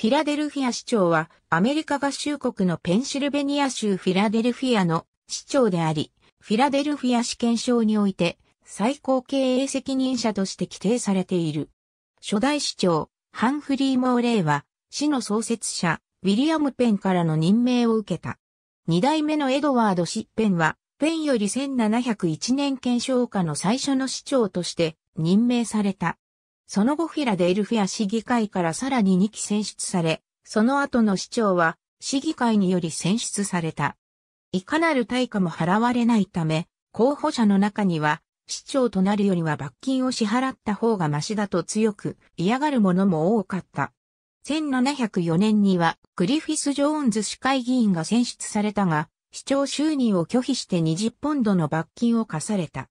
フィラデルフィア市長はアメリカ合衆国のペンシルベニア州フィラデルフィアの市長であり、フィラデルフィア市検証において最高経営責任者として規定されている。初代市長、ハンフリー・モーレイは、市の創設者、ウィリアム・ペンからの任命を受けた。二代目のエドワード・シッペンは、ペンより1701年検証下の最初の市長として任命された。その後フィラデルフィア市議会からさらに2期選出され、その後の市長は市議会により選出された。いかなる対価も払われないため、候補者の中には、市長となるよりは罰金を支払った方がマシだと強く嫌がる者も多かった。1704年にはグリフィス・ジョーンズ市会議員が選出されたが、市長就任を拒否して20ポンドの罰金を課された。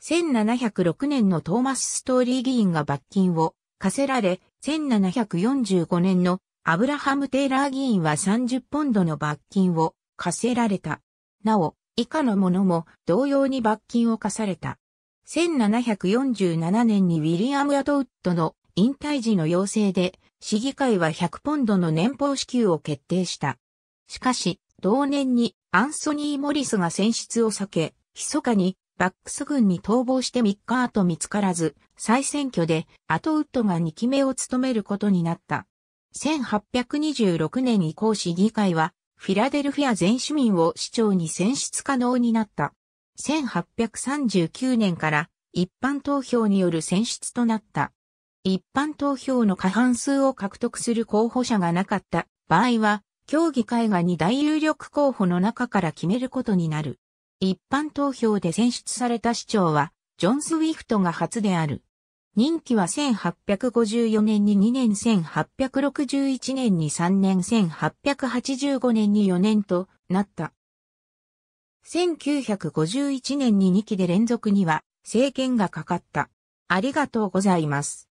1706年のトーマス・ストーリー議員が罰金を課せられ、1745年のアブラハム・テイラー議員は30ポンドの罰金を課せられた。なお、以下の者も同様に罰金を課された。1747年にウィリアム・アトウッドの引退時の要請で、市議会は100ポンドの年俸支給を決定した。しかし、同年にアンソニー・モリスが選出を避け、密かにバックス軍に逃亡して3日後見つからず、再選挙でアトウッドが2期目を務めることになった。1826年以降市議会は、フィラデルフィア全市民を市長に選出可能になった。1839年から一般投票による選出となった。一般投票の過半数を獲得する候補者がなかった場合は、協議会が2大有力候補の中から決めることになる。一般投票で選出された市長は、ジョン・スウィフトが初である。任期は1854年に2年1861年に3年1885年に4年となった。1951年に2期で連続には政権がかかった。ありがとうございます。